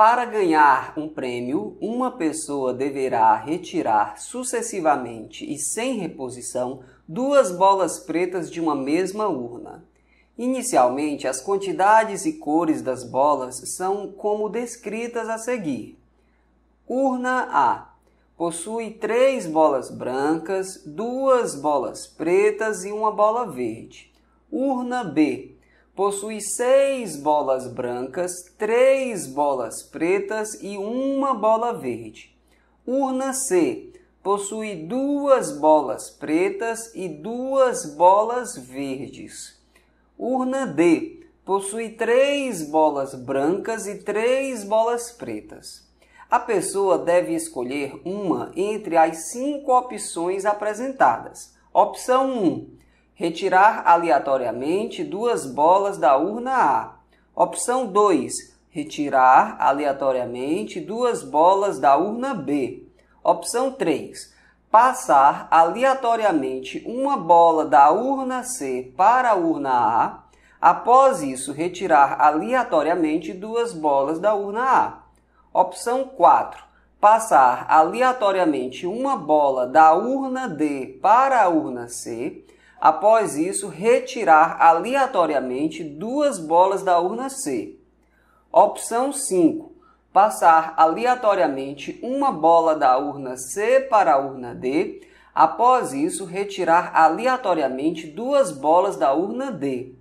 Para ganhar um prêmio, uma pessoa deverá retirar sucessivamente e sem reposição duas bolas pretas de uma mesma urna. Inicialmente, as quantidades e cores das bolas são como descritas a seguir. Urna A possui três bolas brancas, duas bolas pretas e uma bola verde. Urna B possui seis bolas brancas, três bolas pretas e uma bola verde. Urna C possui duas bolas pretas e duas bolas verdes. Urna D possui três bolas brancas e três bolas pretas. A pessoa deve escolher uma entre as cinco opções apresentadas. Opção 1. Retirar aleatoriamente duas bolas da urna A. Opção 2. Retirar aleatoriamente duas bolas da urna B. Opção 3. Passar aleatoriamente uma bola da urna C para a urna A. Após isso, retirar aleatoriamente duas bolas da urna A. Opção 4. Passar aleatoriamente uma bola da urna D para a urna C. Após isso, retirar aleatoriamente duas bolas da urna C. Opção 5. Passar aleatoriamente uma bola da urna C para a urna D. Após isso, retirar aleatoriamente duas bolas da urna D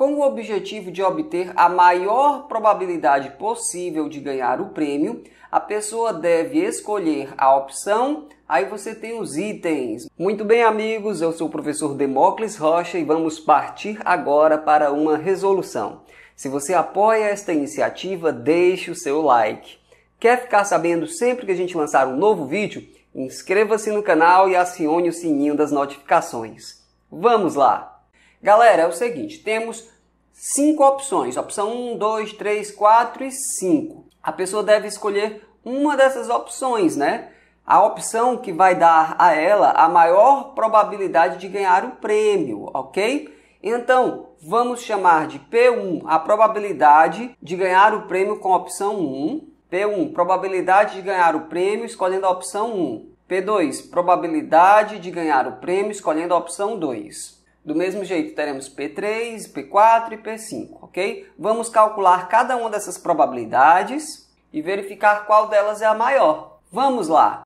com o objetivo de obter a maior probabilidade possível de ganhar o prêmio, a pessoa deve escolher a opção. Aí você tem os itens. Muito bem, amigos, eu sou o professor Demócles Rocha e vamos partir agora para uma resolução. Se você apoia esta iniciativa, deixe o seu like. Quer ficar sabendo sempre que a gente lançar um novo vídeo? Inscreva-se no canal e acione o sininho das notificações. Vamos lá! Galera, é o seguinte, temos cinco opções, opção 1, 2, 3, 4 e 5. A pessoa deve escolher uma dessas opções, né? A opção que vai dar a ela a maior probabilidade de ganhar o prêmio, ok? Então, vamos chamar de P1 a probabilidade de ganhar o prêmio com a opção 1. P1, probabilidade de ganhar o prêmio escolhendo a opção 1. P2, probabilidade de ganhar o prêmio escolhendo a opção 2. Do mesmo jeito, teremos P3, P4 e P5, ok? Vamos calcular cada uma dessas probabilidades e verificar qual delas é a maior. Vamos lá!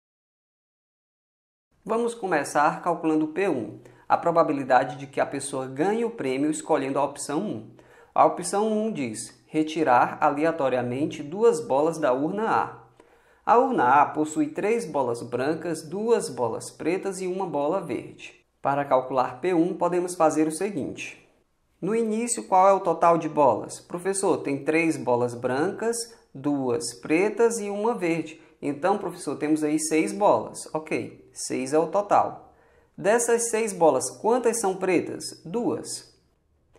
Vamos começar calculando P1, a probabilidade de que a pessoa ganhe o prêmio escolhendo a opção 1. A opção 1 diz retirar aleatoriamente duas bolas da urna A. A urna A possui três bolas brancas, duas bolas pretas e uma bola verde. Para calcular P1, podemos fazer o seguinte. No início, qual é o total de bolas? Professor, tem três bolas brancas, duas pretas e uma verde. Então, professor, temos aí seis bolas. Ok, seis é o total. Dessas seis bolas, quantas são pretas? Duas.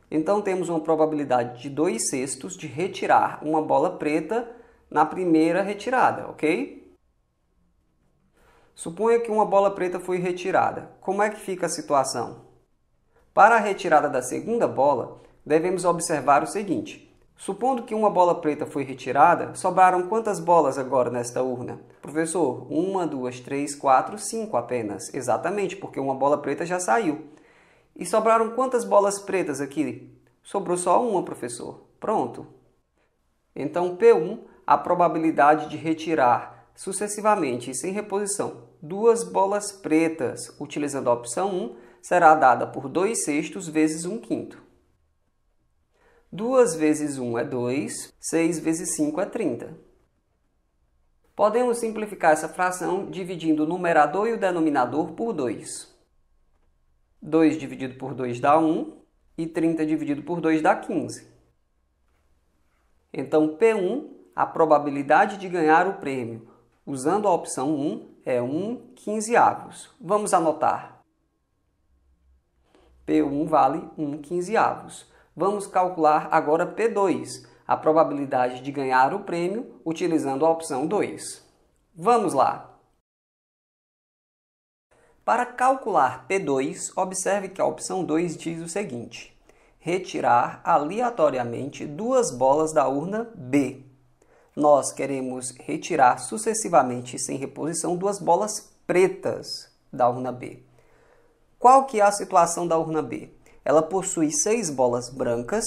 Então, temos uma probabilidade de 2 sextos de retirar uma bola preta na primeira retirada, ok? Suponha que uma bola preta foi retirada. Como é que fica a situação? Para a retirada da segunda bola, devemos observar o seguinte: supondo que uma bola preta foi retirada, sobraram quantas bolas agora nesta urna? Professor, uma, duas, três, quatro, cinco apenas. Exatamente, porque uma bola preta já saiu. E sobraram quantas bolas pretas aqui? Sobrou só uma, professor. Pronto. Então, P1, a probabilidade de retirar sucessivamente e sem reposição duas bolas pretas, utilizando a opção 1, será dada por 2 sextos vezes 1 um quinto. 2 vezes 1 um é 2, 6 vezes 5 é 30. Podemos simplificar essa fração dividindo o numerador e o denominador por 2. 2 dividido por 2 dá 1 e 30 dividido por 2 dá 15. Então, P1, a probabilidade de ganhar o prêmio Usando a opção 1, é 1 quinzeavos. Vamos anotar. P1 vale 1 quinzeavos. Vamos calcular agora P2, a probabilidade de ganhar o prêmio utilizando a opção 2. Vamos lá! Para calcular P2, observe que a opção 2 diz o seguinte: retirar aleatoriamente duas bolas da urna B nós queremos retirar sucessivamente sem reposição duas bolas pretas da urna B. Qual que é a situação da urna B? Ela possui seis bolas brancas,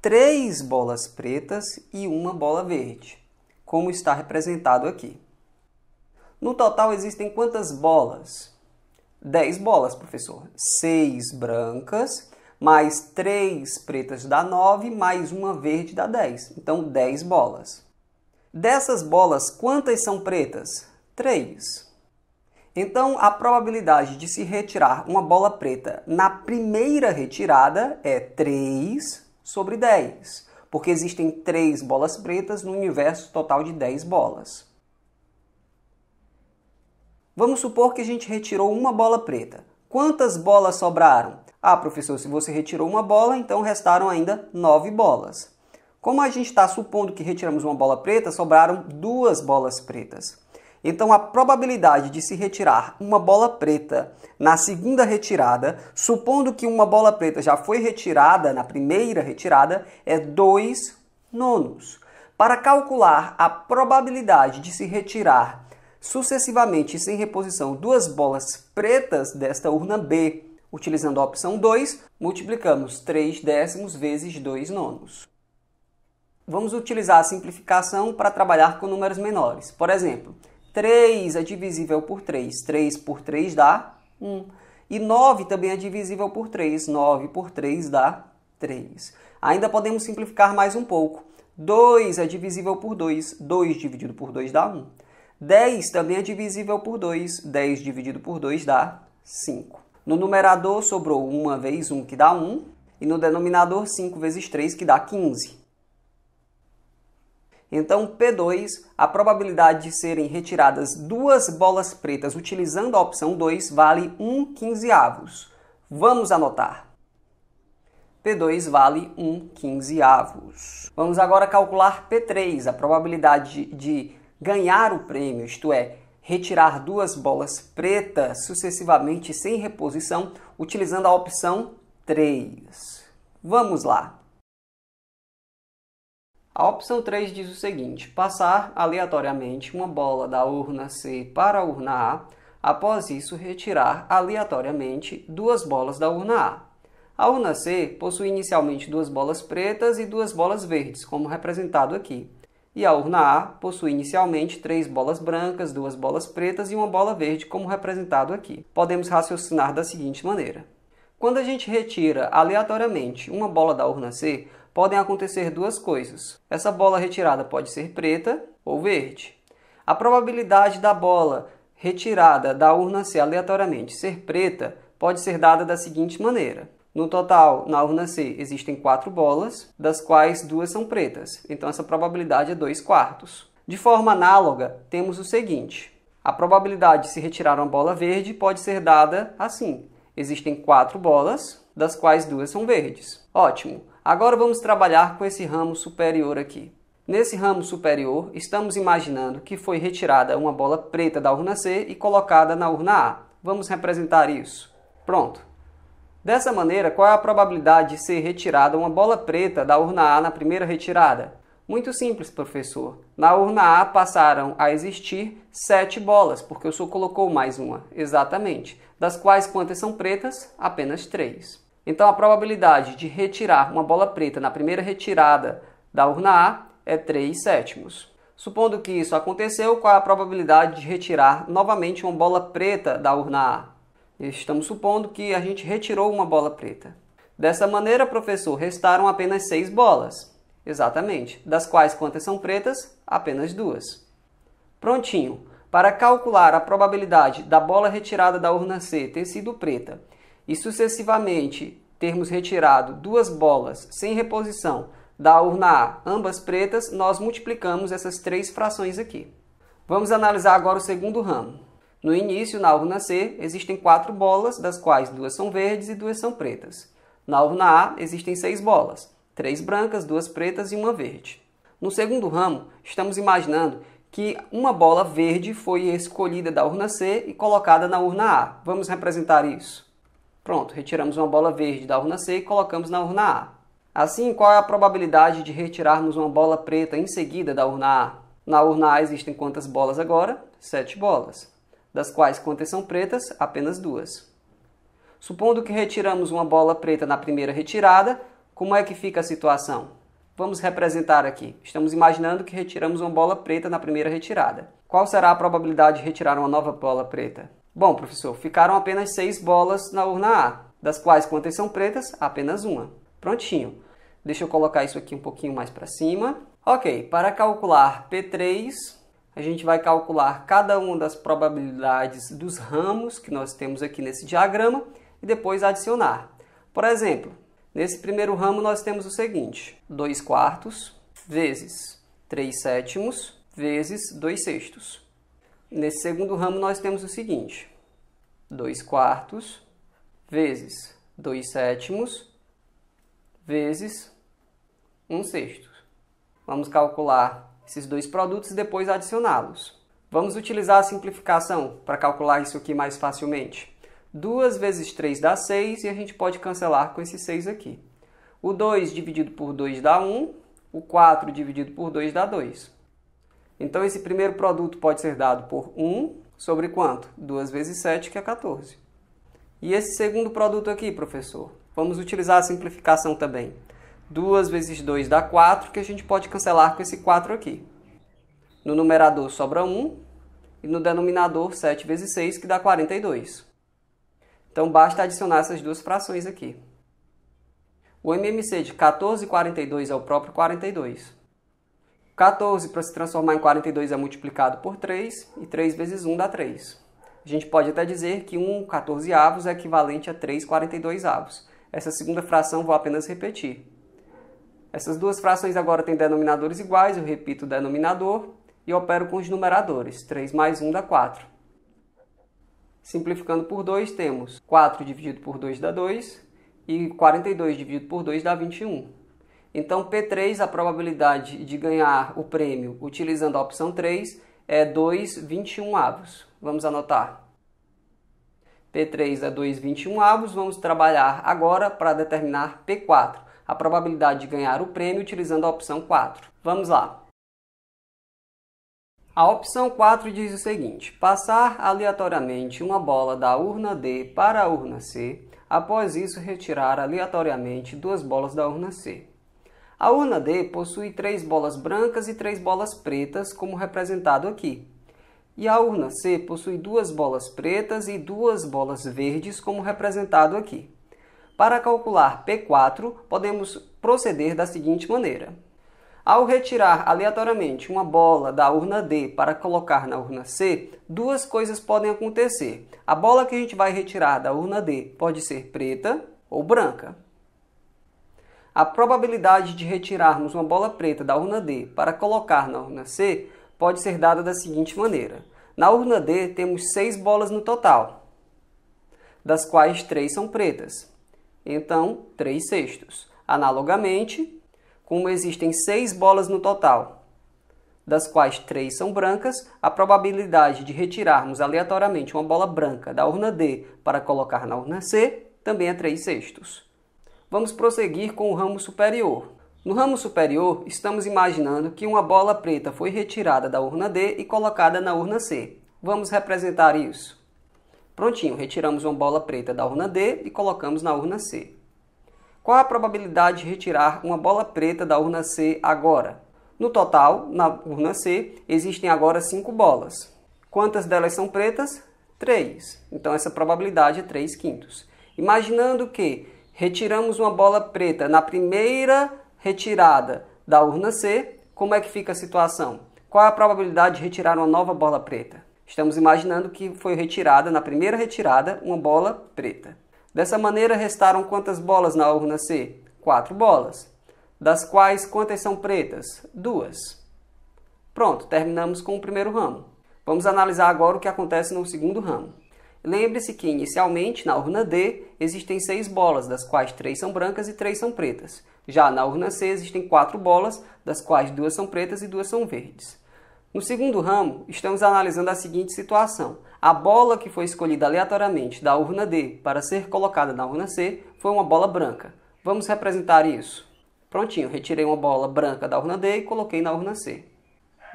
três bolas pretas e uma bola verde, como está representado aqui. No total existem quantas bolas? Dez bolas, professor. Seis brancas, mais três pretas dá 9, mais uma verde dá 10. Então, 10 bolas. Dessas bolas, quantas são pretas? 3. Então, a probabilidade de se retirar uma bola preta na primeira retirada é 3 sobre 10, porque existem 3 bolas pretas no universo total de 10 bolas. Vamos supor que a gente retirou uma bola preta. Quantas bolas sobraram? Ah, professor, se você retirou uma bola, então restaram ainda 9 bolas. Como a gente está supondo que retiramos uma bola preta, sobraram duas bolas pretas. Então, a probabilidade de se retirar uma bola preta na segunda retirada, supondo que uma bola preta já foi retirada na primeira retirada, é 2 nonos. Para calcular a probabilidade de se retirar sucessivamente sem reposição duas bolas pretas desta urna B, utilizando a opção 2, multiplicamos 3 décimos vezes 2 nonos vamos utilizar a simplificação para trabalhar com números menores. Por exemplo, 3 é divisível por 3. 3 por 3 dá 1. E 9 também é divisível por 3. 9 por 3 dá 3. Ainda podemos simplificar mais um pouco. 2 é divisível por 2. 2 dividido por 2 dá 1. 10 também é divisível por 2. 10 dividido por 2 dá 5. No numerador sobrou 1 vezes 1, que dá 1. E no denominador, 5 vezes 3, que dá 15. Então, P2, a probabilidade de serem retiradas duas bolas pretas utilizando a opção 2 vale 1 quinzeavos. Vamos anotar. P2 vale 1 quinzeavos. Vamos agora calcular P3, a probabilidade de ganhar o prêmio, isto é, retirar duas bolas pretas sucessivamente sem reposição, utilizando a opção 3. Vamos lá. A opção 3 diz o seguinte: passar aleatoriamente uma bola da urna C para a urna A, após isso retirar aleatoriamente duas bolas da urna A. A urna C possui inicialmente duas bolas pretas e duas bolas verdes, como representado aqui. E a urna A possui inicialmente três bolas brancas, duas bolas pretas e uma bola verde, como representado aqui. Podemos raciocinar da seguinte maneira: quando a gente retira aleatoriamente uma bola da urna C, podem acontecer duas coisas. Essa bola retirada pode ser preta ou verde. A probabilidade da bola retirada da urna C aleatoriamente ser preta pode ser dada da seguinte maneira. No total, na urna C, existem quatro bolas, das quais duas são pretas, então essa probabilidade é 2 quartos. De forma análoga, temos o seguinte: a probabilidade de se retirar uma bola verde pode ser dada assim. Existem quatro bolas, das quais duas são verdes. Ótimo! Agora vamos trabalhar com esse ramo superior aqui. Nesse ramo superior, estamos imaginando que foi retirada uma bola preta da urna C e colocada na urna A. Vamos representar isso. Pronto. Dessa maneira, qual é a probabilidade de ser retirada uma bola preta da urna A na primeira retirada? Muito simples, professor. Na urna A passaram a existir sete bolas, porque o senhor colocou mais uma. Exatamente. Das quais quantas são pretas? Apenas três. Então a probabilidade de retirar uma bola preta na primeira retirada da urna A é 3 sétimos. Supondo que isso aconteceu, qual é a probabilidade de retirar novamente uma bola preta da urna A? Estamos supondo que a gente retirou uma bola preta. Dessa maneira, professor, restaram apenas seis bolas. Exatamente. Das quais quantas são pretas? Apenas duas. Prontinho. Para calcular a probabilidade da bola retirada da urna C ter sido preta e sucessivamente termos retirado duas bolas sem reposição da urna A, ambas pretas, nós multiplicamos essas três frações aqui. Vamos analisar agora o segundo ramo. No início, na urna C, existem quatro bolas, das quais duas são verdes e duas são pretas. Na urna A, existem seis bolas, três brancas, duas pretas e uma verde. No segundo ramo, estamos imaginando que uma bola verde foi escolhida da urna C e colocada na urna A. Vamos representar isso. Pronto, retiramos uma bola verde da urna C e colocamos na urna A. Assim, qual é a probabilidade de retirarmos uma bola preta em seguida da urna A? Na urna A existem quantas bolas agora? Sete bolas, das quais quantas são pretas? Apenas duas. Supondo que retiramos uma bola preta na primeira retirada, como é que fica a situação? Vamos representar aqui. Estamos imaginando que retiramos uma bola preta na primeira retirada. Qual será a probabilidade de retirar uma nova bola preta? Bom, professor, ficaram apenas seis bolas na urna A, das quais quantas são pretas? Apenas uma. Prontinho. Deixa eu colocar isso aqui um pouquinho mais para cima. Ok, para calcular P3, a gente vai calcular cada uma das probabilidades dos ramos que nós temos aqui nesse diagrama e depois adicionar. Por exemplo, Nesse primeiro ramo, nós temos o seguinte: 2 quartos vezes 3 sétimos vezes 2 sextos. Nesse segundo ramo, nós temos o seguinte: 2 quartos vezes 2 sétimos vezes 1 sexto. Vamos calcular esses dois produtos e depois adicioná-los. Vamos utilizar a simplificação para calcular isso aqui mais facilmente. 2 vezes 3 dá 6 e a gente pode cancelar com esse 6 aqui. O 2 dividido por 2 dá 1, o 4 dividido por 2 dá 2. Então esse primeiro produto pode ser dado por 1 sobre quanto? 2 vezes 7, que é 14. E esse segundo produto aqui, professor? Vamos utilizar a simplificação também. 2 vezes 2 dá 4, que a gente pode cancelar com esse 4 aqui. No numerador sobra 1 e no denominador 7 vezes 6, que dá 42. Então basta adicionar essas duas frações aqui. O MMC de 14,42 é o próprio 42. 14 para se transformar em 42 é multiplicado por 3 e 3 vezes 1 dá 3. A gente pode até dizer que 1 14 avos é equivalente a 3 42 avos. Essa segunda fração vou apenas repetir. Essas duas frações agora têm denominadores iguais, eu repito o denominador e opero com os numeradores. 3 mais 1 dá 4. Simplificando por 2, temos 4 dividido por 2 dá 2 e 42 dividido por 2 dá 21. Então, P3, a probabilidade de ganhar o prêmio utilizando a opção 3 é 2,21 avos. Vamos anotar. P3 é 2,21 avos. Vamos trabalhar agora para determinar P4, a probabilidade de ganhar o prêmio utilizando a opção 4. Vamos lá. A opção 4 diz o seguinte: passar aleatoriamente uma bola da urna D para a urna C, após isso retirar aleatoriamente duas bolas da urna C. A urna D possui três bolas brancas e três bolas pretas, como representado aqui. E a urna C possui duas bolas pretas e duas bolas verdes, como representado aqui. Para calcular P4, podemos proceder da seguinte maneira: ao retirar aleatoriamente uma bola da urna D para colocar na urna C, duas coisas podem acontecer. A bola que a gente vai retirar da urna D pode ser preta ou branca. A probabilidade de retirarmos uma bola preta da urna D para colocar na urna C pode ser dada da seguinte maneira. Na urna D temos seis bolas no total, das quais três são pretas. Então, 3 sextos. Analogamente, como existem seis bolas no total, das quais três são brancas, a probabilidade de retirarmos aleatoriamente uma bola branca da urna D para colocar na urna C também é 3 sextos. Vamos prosseguir com o ramo superior. No ramo superior, estamos imaginando que uma bola preta foi retirada da urna D e colocada na urna C. Vamos representar isso. Prontinho, retiramos uma bola preta da urna D e colocamos na urna C. Qual a probabilidade de retirar uma bola preta da urna C agora? No total, na urna C, existem agora 5 bolas. Quantas delas são pretas? 3. Então essa probabilidade é 3 quintos. Imaginando que retiramos uma bola preta na primeira retirada da urna C, como é que fica a situação? Qual é a probabilidade de retirar uma nova bola preta? Estamos imaginando que foi retirada na primeira retirada uma bola preta. Dessa maneira, restaram quantas bolas na urna C? Quatro bolas. Das quais, quantas são pretas? Duas. Pronto, terminamos com o primeiro ramo. Vamos analisar agora o que acontece no segundo ramo. Lembre-se que, inicialmente, na urna D, existem seis bolas, das quais três são brancas e três são pretas. Já na urna C, existem quatro bolas, das quais duas são pretas e duas são verdes. No segundo ramo, estamos analisando a seguinte situação. A bola que foi escolhida aleatoriamente da urna D para ser colocada na urna C foi uma bola branca. Vamos representar isso. Prontinho, retirei uma bola branca da urna D e coloquei na urna C.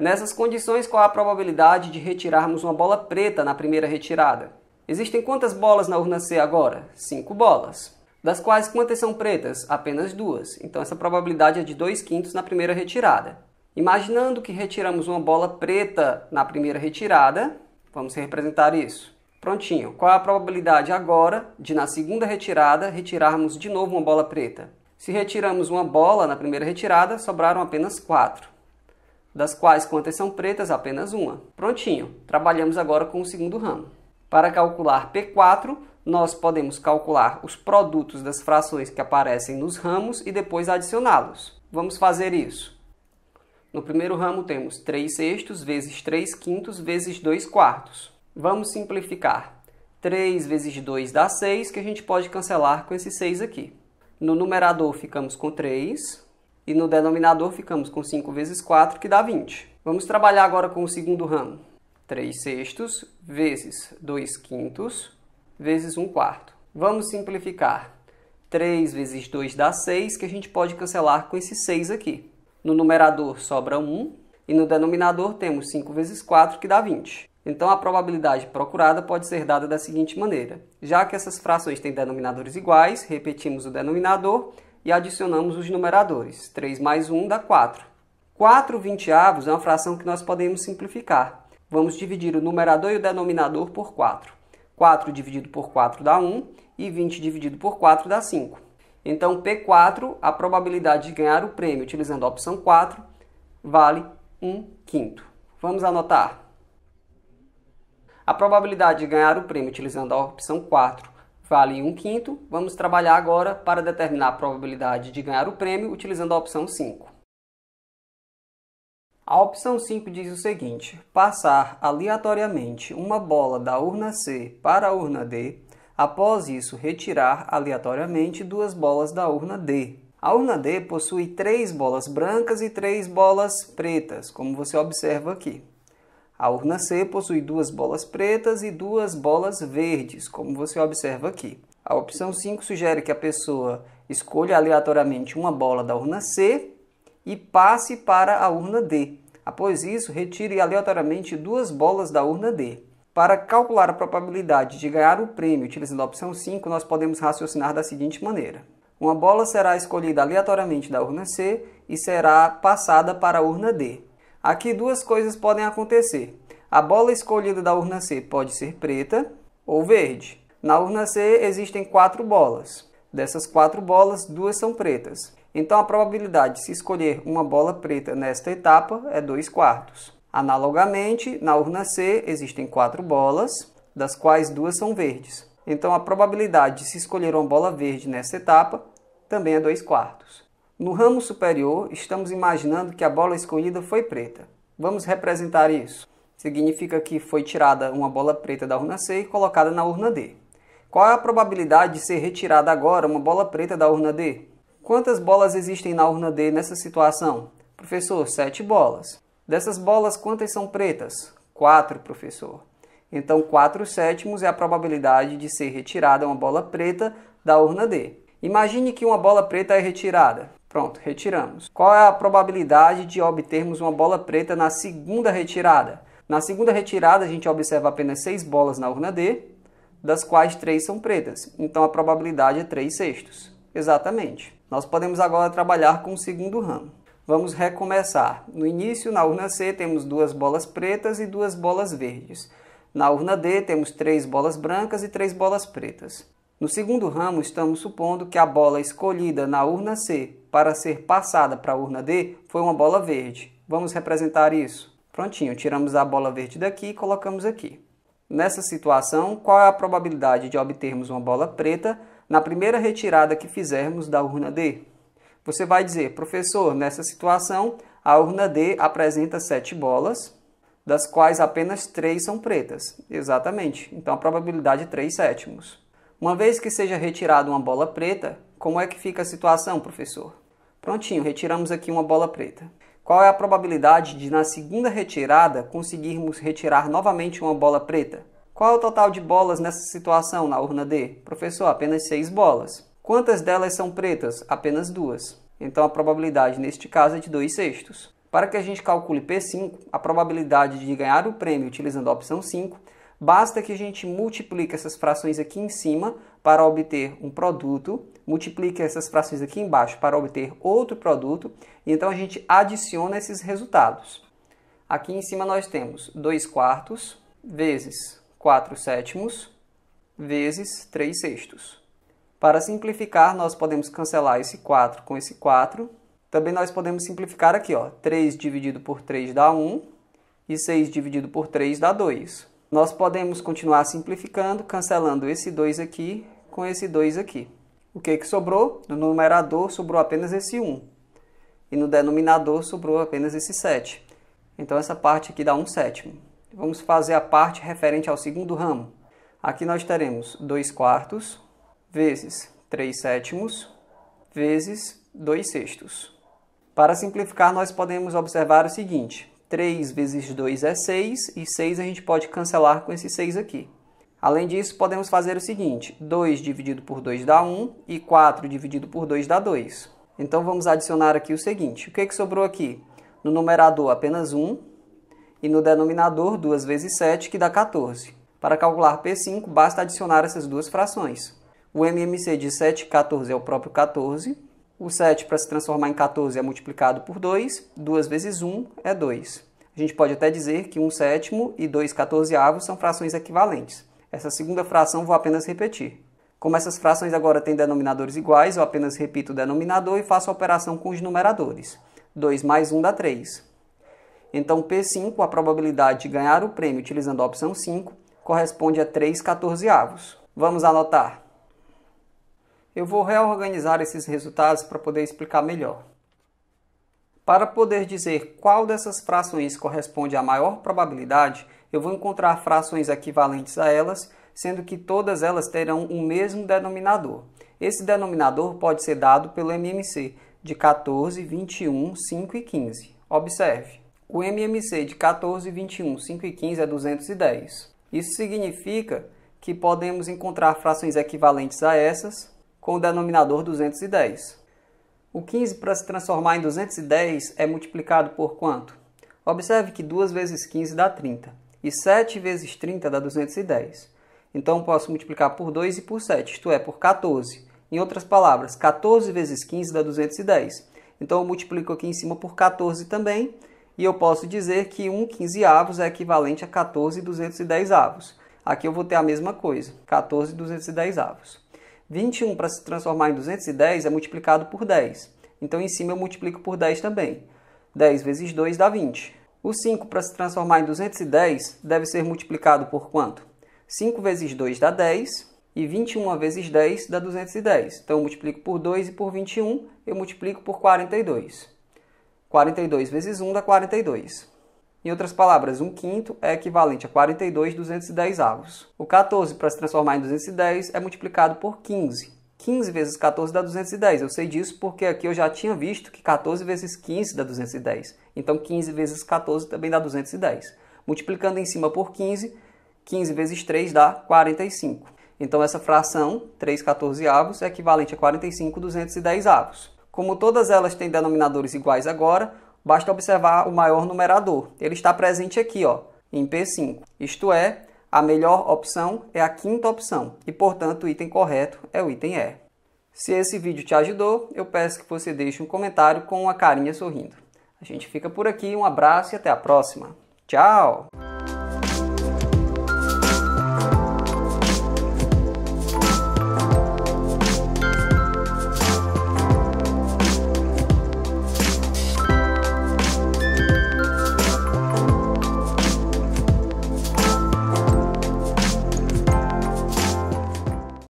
Nessas condições, qual a probabilidade de retirarmos uma bola preta na primeira retirada? Existem quantas bolas na urna C agora? Cinco bolas. Das quais quantas são pretas? Apenas duas. Então essa probabilidade é de 2 quintos na primeira retirada. Imaginando que retiramos uma bola preta na primeira retirada, Vamos representar isso. Prontinho. Qual é a probabilidade agora de, na segunda retirada, retirarmos de novo uma bola preta? Se retiramos uma bola na primeira retirada, sobraram apenas quatro, das quais quantas são pretas? Apenas uma. Prontinho. Trabalhamos agora com o segundo ramo. Para calcular P4, nós podemos calcular os produtos das frações que aparecem nos ramos e depois adicioná-los. Vamos fazer isso. No primeiro ramo temos 3 sextos vezes 3 quintos vezes 2 quartos. Vamos simplificar. 3 vezes 2 dá 6, que a gente pode cancelar com esse 6 aqui. No numerador ficamos com 3 e no denominador ficamos com 5 vezes 4, que dá 20. Vamos trabalhar agora com o segundo ramo. 3 sextos vezes 2 quintos vezes 1 quarto. Vamos simplificar. 3 vezes 2 dá 6, que a gente pode cancelar com esse 6 aqui. No numerador sobra 1 e no denominador temos 5 vezes 4, que dá 20. Então a probabilidade procurada pode ser dada da seguinte maneira: já que essas frações têm denominadores iguais, repetimos o denominador e adicionamos os numeradores. 3 mais 1 dá 4. 4 vinteavos é uma fração que nós podemos simplificar. Vamos dividir o numerador e o denominador por 4. 4 dividido por 4 dá 1 e 20 dividido por 4 dá 5. Então, P4, a probabilidade de ganhar o prêmio utilizando a opção 4 vale 1 quinto. Vamos anotar. A probabilidade de ganhar o prêmio utilizando a opção 4 vale 1 quinto. Vamos trabalhar agora para determinar a probabilidade de ganhar o prêmio utilizando a opção 5. A opção 5 diz o seguinte: passar aleatoriamente uma bola da urna C para a urna D após isso retirar aleatoriamente duas bolas da urna D. A urna D possui três bolas brancas e três bolas pretas, como você observa aqui. A urna C possui duas bolas pretas e duas bolas verdes, como você observa aqui. A opção 5 sugere que a pessoa escolha aleatoriamente uma bola da urna C e passe para a urna D. Após isso, retire aleatoriamente duas bolas da urna D. Para calcular a probabilidade de ganhar o prêmio utilizando a opção 5, nós podemos raciocinar da seguinte maneira. Uma bola será escolhida aleatoriamente da urna C e será passada para a urna D. Aqui duas coisas podem acontecer. A bola escolhida da urna C pode ser preta ou verde. Na urna C existem quatro bolas. Dessas quatro bolas, duas são pretas. Então a probabilidade de se escolher uma bola preta nesta etapa é 2 quartos. Analogamente, na urna C existem quatro bolas, das quais duas são verdes. Então a probabilidade de se escolher uma bola verde nessa etapa também é 2 quartos. No ramo superior, estamos imaginando que a bola escolhida foi preta. Vamos representar isso. Significa que foi tirada uma bola preta da urna C e colocada na urna D. Qual é a probabilidade de ser retirada agora uma bola preta da urna D? Quantas bolas existem na urna D nessa situação? Professor, 7 bolas. Dessas bolas, quantas são pretas? Quatro, professor. Então, 4 sétimos é a probabilidade de ser retirada uma bola preta da urna D. Imagine que uma bola preta é retirada. Pronto, retiramos. Qual é a probabilidade de obtermos uma bola preta na segunda retirada? Na segunda retirada, a gente observa apenas 6 bolas na urna D, das quais 3 são pretas. Então, a probabilidade é 3 sextos. Exatamente. Nós podemos agora trabalhar com o segundo ramo. Vamos recomeçar. No início, na urna C, temos duas bolas pretas e duas bolas verdes. Na urna D, temos três bolas brancas e três bolas pretas. No segundo ramo, estamos supondo que a bola escolhida na urna C para ser passada para a urna D foi uma bola verde. Vamos representar isso. Prontinho, tiramos a bola verde daqui e colocamos aqui. Nessa situação, qual é a probabilidade de obtermos uma bola preta na primeira retirada que fizermos da urna D? Você vai dizer, professor, nessa situação, a urna D apresenta sete bolas, das quais apenas três são pretas. Exatamente. Então a probabilidade é 3 sétimos. Uma vez que seja retirada uma bola preta, como é que fica a situação, professor? Prontinho, retiramos aqui uma bola preta. Qual é a probabilidade de, na segunda retirada, conseguirmos retirar novamente uma bola preta? Qual é o total de bolas nessa situação na urna D? Professor, apenas seis bolas. Quantas delas são pretas? Apenas duas. Então a probabilidade neste caso é de 2 sextos. Para que a gente calcule P5, a probabilidade de ganhar o prêmio utilizando a opção 5, basta que a gente multiplique essas frações aqui em cima para obter um produto, multiplique essas frações aqui embaixo para obter outro produto, e então a gente adiciona esses resultados. Aqui em cima nós temos 2 quartos vezes 4 sétimos vezes 3 sextos. Para simplificar, nós podemos cancelar esse 4 com esse 4. Também nós podemos simplificar aqui, ó, 3 dividido por 3 dá 1 e 6 dividido por 3 dá 2. Nós podemos continuar simplificando, cancelando esse 2 aqui com esse 2 aqui. O que, que sobrou? No numerador sobrou apenas esse 1. E no denominador sobrou apenas esse 7. Então essa parte aqui dá 1 sétimo. Vamos fazer a parte referente ao segundo ramo. Aqui nós teremos 2 quartos, vezes 3 sétimos, vezes 2 sextos. Para simplificar, nós podemos observar o seguinte, 3 vezes 2 é 6, e 6 a gente pode cancelar com esse 6 aqui. Além disso, podemos fazer o seguinte, 2 dividido por 2 dá 1, e 4 dividido por 2 dá 2. Então, vamos adicionar aqui o seguinte, o que, é que sobrou aqui? No numerador, apenas 1, e no denominador 2 vezes 7, que dá 14. Para calcular P5, basta adicionar essas duas frações. O MMC de 7 14 é o próprio 14. O 7 para se transformar em 14 é multiplicado por 2. 2 vezes 1 é 2. A gente pode até dizer que 1 sétimo e 2 quatorzeavos são frações equivalentes. Essa segunda fração vou apenas repetir. Como essas frações agora têm denominadores iguais, eu apenas repito o denominador e faço a operação com os numeradores. 2 mais 1 dá 3. Então, P5, a probabilidade de ganhar o prêmio utilizando a opção 5, corresponde a 3 quatorzeavos. Vamos anotar. Eu vou reorganizar esses resultados para poder explicar melhor. Para poder dizer qual dessas frações corresponde à maior probabilidade, eu vou encontrar frações equivalentes a elas, sendo que todas elas terão o mesmo denominador. Esse denominador pode ser dado pelo MMC de 14, 21, 5 e 15. Observe, o MMC de 14, 21, 5 e 15 é 210. Isso significa que podemos encontrar frações equivalentes a essas, com o denominador 210. O 15 para se transformar em 210 é multiplicado por quanto? Observe que 2 vezes 15 dá 30 e 7 vezes 30 dá 210. Então posso multiplicar por 2 e por 7, isto é, por 14. Em outras palavras, 14 vezes 15 dá 210. Então eu multiplico aqui em cima por 14 também, e eu posso dizer que 1 15 avos é equivalente a 14 210 avos. Aqui eu vou ter a mesma coisa, 14 210 avos. 21 para se transformar em 210 é multiplicado por 10. Então em cima eu multiplico por 10 também. 10 vezes 2 dá 20. O 5 para se transformar em 210 deve ser multiplicado por quanto? 5 vezes 2 dá 10 e 21 vezes 10 dá 210. Então eu multiplico por 2 e por 21 eu multiplico por 42. 42 vezes 1 dá 42. Em outras palavras, um quinto é equivalente a 42 210 avos. O 14, para se transformar em 210, é multiplicado por 15. 15 vezes 14 dá 210. Eu sei disso porque aqui eu já tinha visto que 14 vezes 15 dá 210. Então 15 vezes 14 também dá 210. Multiplicando em cima por 15, 15 vezes 3 dá 45. Então essa fração, 3 14 avos, é equivalente a 45 210 avos. Como todas elas têm denominadores iguais agora, Basta observar o maior numerador. Ele está presente aqui, ó, em P5. Isto é, a melhor opção é a quinta opção e, portanto, o item correto é o item E. Se esse vídeo te ajudou, eu peço que você deixe um comentário com uma carinha sorrindo. A gente fica por aqui, um abraço e até a próxima. Tchau!